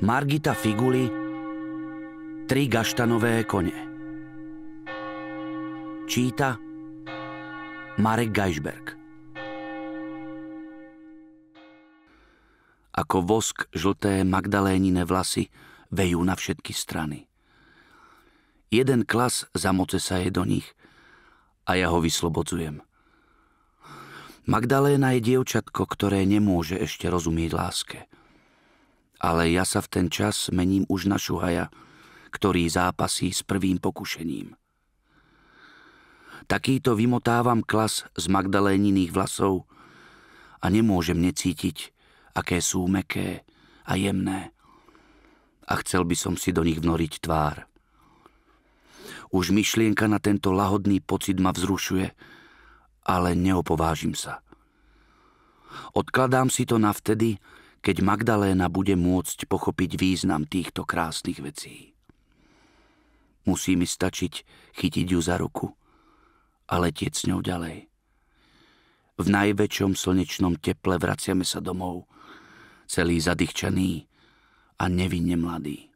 Margita Figuli, Tri gaštanové kone. Číta Marek Gajšberg. Ako vosk žlté Magdalénine vlasy vejú na všetky strany. Jeden klas zamoce sa je do nich a ja ho vyslobodzujem. Magdaléna je dievčatko, ktoré nemôže ešte rozumieť láske – ale ja sa v ten čas mením už na Šuhaja, ktorý zápasí s prvým pokušením. Takýto vymotávam klas z Magdaléniných vlasov a nemôžem necítiť, aké sú meké a jemné. A chcel by som si do nich vnoriť tvár. Už myšlienka na tento lahodný pocit ma vzrušuje, ale neopovážim sa. Odkladám si to na vtedy, keď Magdaléna bude môcť pochopiť význam týchto krásnych vecí. Musí mi stačiť chytiť ju za ruku a letieť s ňou ďalej. V najväčšom slnečnom teple vraciame sa domov, celý zadýchčaný a nevinne mladý.